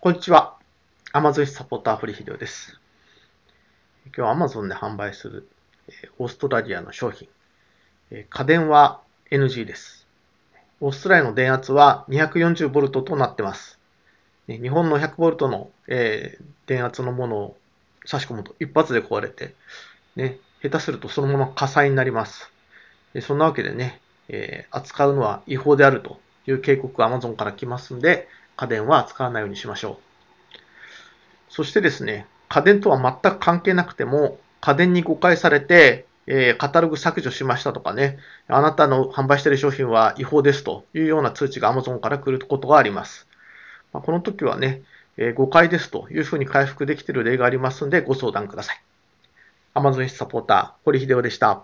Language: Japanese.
こんにちは。アマゾンサポーター、堀秀夫です。今日はアマゾンで販売する、えオーストラリアの商品、え家電は NG です。オーストラリアの電圧は 240V となってます。日本の 100V の、えー、電圧のものを差し込むと一発で壊れて、ね、下手するとそのまま火災になります。そんなわけでね、え扱うのは違法であるという警告が Amazon から来ますんで、家電は扱わないようにしましょう。そしてですね、家電とは全く関係なくても、家電に誤解されて、えー、カタログ削除しましたとかね、あなたの販売している商品は違法ですというような通知が Amazon から来ることがあります。まあ、この時はね、えー、誤解ですというふうに回復できている例がありますので、ご相談ください。Amazon サポーター、堀秀夫でした。